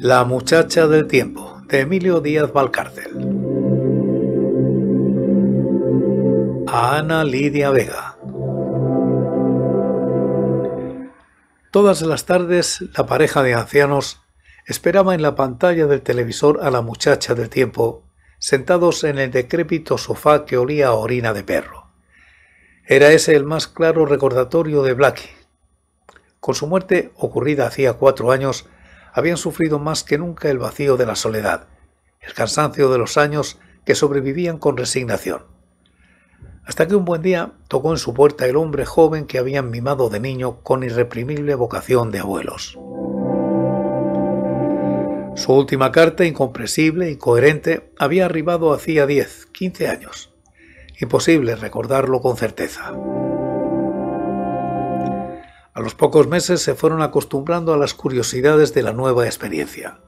La muchacha del tiempo, de Emilio Díaz Valcárcel. A Ana Lidia Vega. Todas las tardes, la pareja de ancianos esperaba en la pantalla del televisor a la muchacha del tiempo, sentados en el decrépito sofá que olía a orina de perro. Era ese el más claro recordatorio de Blackie. Con su muerte ocurrida hacía cuatro años, habían sufrido más que nunca el vacío de la soledad, el cansancio de los años que sobrevivían con resignación. Hasta que un buen día tocó en su puerta el hombre joven que habían mimado de niño con irreprimible vocación de abuelos. Su última carta, incomprensible y coherente, había arribado hacía 10, 15 años. Imposible recordarlo con certeza. A los pocos meses se fueron acostumbrando a las curiosidades de la nueva experiencia.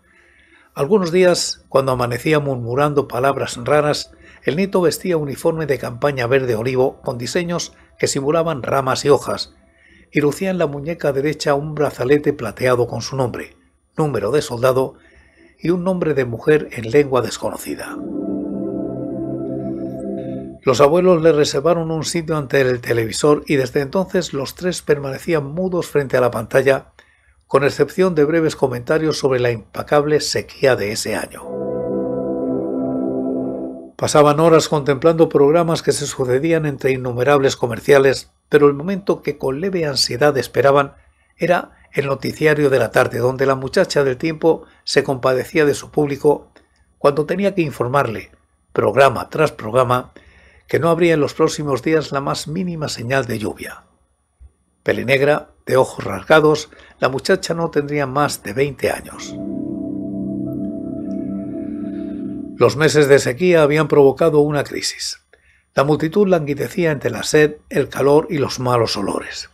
Algunos días, cuando amanecía murmurando palabras raras, el nieto vestía uniforme de campaña verde olivo con diseños que simulaban ramas y hojas, y lucía en la muñeca derecha un brazalete plateado con su nombre, número de soldado y un nombre de mujer en lengua desconocida. Los abuelos le reservaron un sitio ante el televisor y desde entonces los tres permanecían mudos frente a la pantalla, con excepción de breves comentarios sobre la impacable sequía de ese año. Pasaban horas contemplando programas que se sucedían entre innumerables comerciales, pero el momento que con leve ansiedad esperaban era el noticiario de la tarde, donde la muchacha del tiempo se compadecía de su público cuando tenía que informarle, programa tras programa, que no habría en los próximos días la más mínima señal de lluvia. Pelinegra, de ojos rasgados, la muchacha no tendría más de 20 años. Los meses de sequía habían provocado una crisis. La multitud languidecía entre la sed, el calor y los malos olores.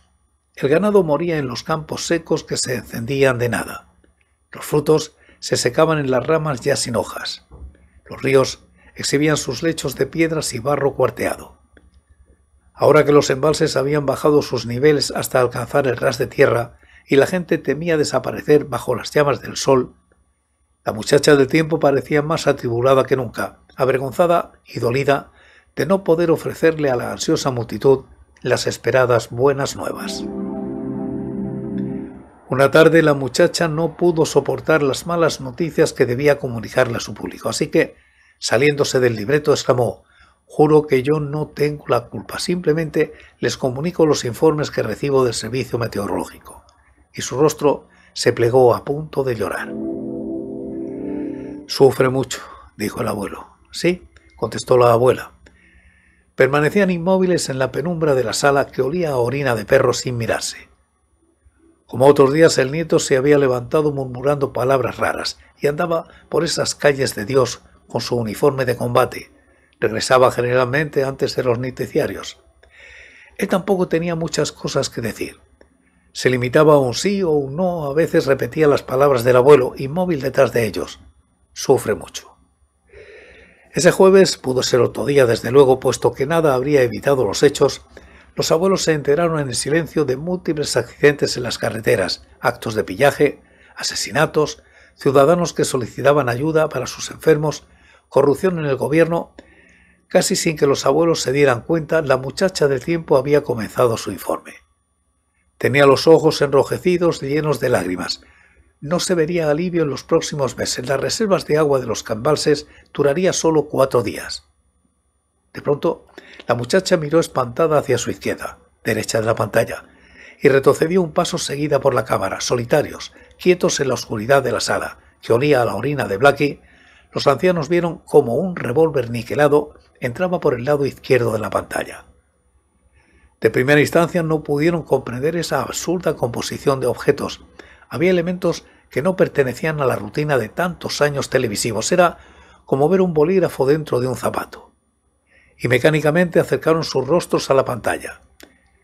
El ganado moría en los campos secos que se encendían de nada. Los frutos se secaban en las ramas ya sin hojas. Los ríos exhibían sus lechos de piedras y barro cuarteado. Ahora que los embalses habían bajado sus niveles hasta alcanzar el ras de tierra y la gente temía desaparecer bajo las llamas del sol, la muchacha del tiempo parecía más atribulada que nunca, avergonzada y dolida de no poder ofrecerle a la ansiosa multitud las esperadas buenas nuevas. Una tarde la muchacha no pudo soportar las malas noticias que debía comunicarle a su público, así que Saliéndose del libreto, exclamó Juro que yo no tengo la culpa, simplemente les comunico los informes que recibo del servicio meteorológico. Y su rostro se plegó a punto de llorar. Sufre mucho, dijo el abuelo. Sí, contestó la abuela. Permanecían inmóviles en la penumbra de la sala que olía a orina de perro sin mirarse. Como otros días, el nieto se había levantado murmurando palabras raras y andaba por esas calles de Dios su uniforme de combate. Regresaba generalmente antes de los noticiarios. Él tampoco tenía muchas cosas que decir. Se limitaba a un sí o un no, a veces repetía las palabras del abuelo, inmóvil detrás de ellos. Sufre mucho. Ese jueves pudo ser otro día, desde luego, puesto que nada habría evitado los hechos. Los abuelos se enteraron en el silencio de múltiples accidentes en las carreteras, actos de pillaje, asesinatos, ciudadanos que solicitaban ayuda para sus enfermos corrupción en el gobierno, casi sin que los abuelos se dieran cuenta, la muchacha del tiempo había comenzado su informe. Tenía los ojos enrojecidos, llenos de lágrimas. No se vería alivio en los próximos meses. Las reservas de agua de los cambalses durarían solo cuatro días. De pronto, la muchacha miró espantada hacia su izquierda, derecha de la pantalla, y retrocedió un paso seguida por la cámara, solitarios, quietos en la oscuridad de la sala, que olía a la orina de Blackie los ancianos vieron como un revólver niquelado entraba por el lado izquierdo de la pantalla. De primera instancia no pudieron comprender esa absurda composición de objetos. Había elementos que no pertenecían a la rutina de tantos años televisivos. Era como ver un bolígrafo dentro de un zapato. Y mecánicamente acercaron sus rostros a la pantalla.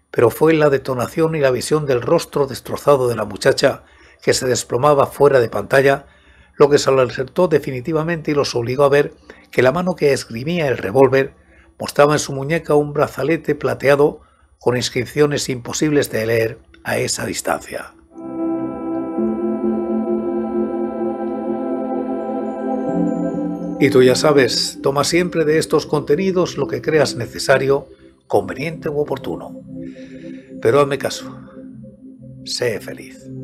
Pero fue la detonación y la visión del rostro destrozado de la muchacha que se desplomaba fuera de pantalla lo que se lo acertó definitivamente y los obligó a ver que la mano que esgrimía el revólver mostraba en su muñeca un brazalete plateado con inscripciones imposibles de leer a esa distancia. Y tú ya sabes, toma siempre de estos contenidos lo que creas necesario, conveniente u oportuno. Pero hazme caso, sé feliz.